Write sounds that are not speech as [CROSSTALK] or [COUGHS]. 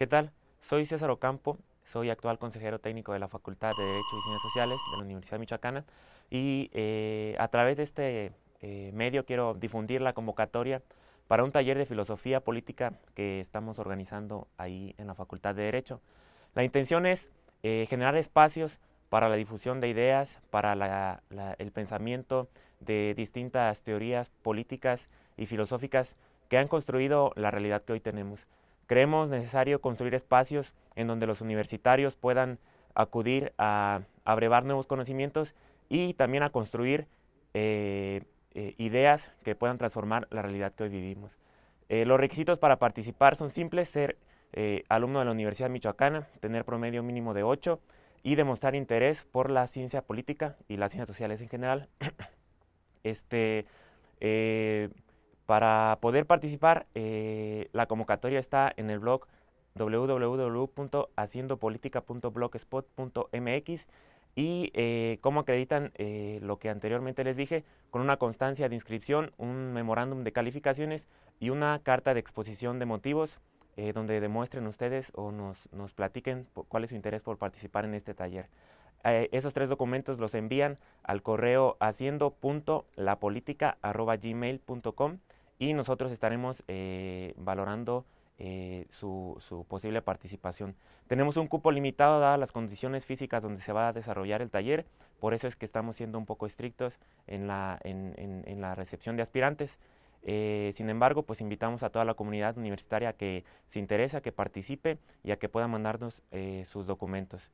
¿Qué tal? Soy César Ocampo, soy actual consejero técnico de la Facultad de Derecho y Ciencias Sociales de la Universidad Michoacana y eh, a través de este eh, medio quiero difundir la convocatoria para un taller de filosofía política que estamos organizando ahí en la Facultad de Derecho. La intención es eh, generar espacios para la difusión de ideas, para el pensamiento de distintas teorías políticas y filosóficas que han construido la realidad que hoy tenemos. Creemos necesario construir espacios en donde los universitarios puedan acudir a, abrevar nuevos conocimientos y también a construir eh, eh, ideas que puedan transformar la realidad que hoy vivimos. Eh, los requisitos para participar son simples, ser alumno de la Universidad Michoacana, tener promedio mínimo de 8 y demostrar interés por la ciencia política y las ciencias sociales en general. [COUGHS] este, para poder participar, eh, la convocatoria está en el blog www.haciendopolitica.blogspot.mx y eh, cómo acreditan eh, lo que anteriormente les dije con una constancia de inscripción, un memorándum de calificaciones y una carta de exposición de motivos eh, donde demuestren ustedes o nos, platiquen cuál es su interés por participar en este taller. esos tres documentos los envían al correo haciendo.lapolitica.gmail.com y nosotros estaremos eh, valorando eh, su, posible participación. Tenemos un cupo limitado dadas las condiciones físicas donde se va a desarrollar el taller, por eso es que estamos siendo un poco estrictos en la, recepción de aspirantes. Eh, sin embargo, pues invitamos a toda la comunidad universitaria que se interesa, que participe y a que pueda mandarnos sus documentos.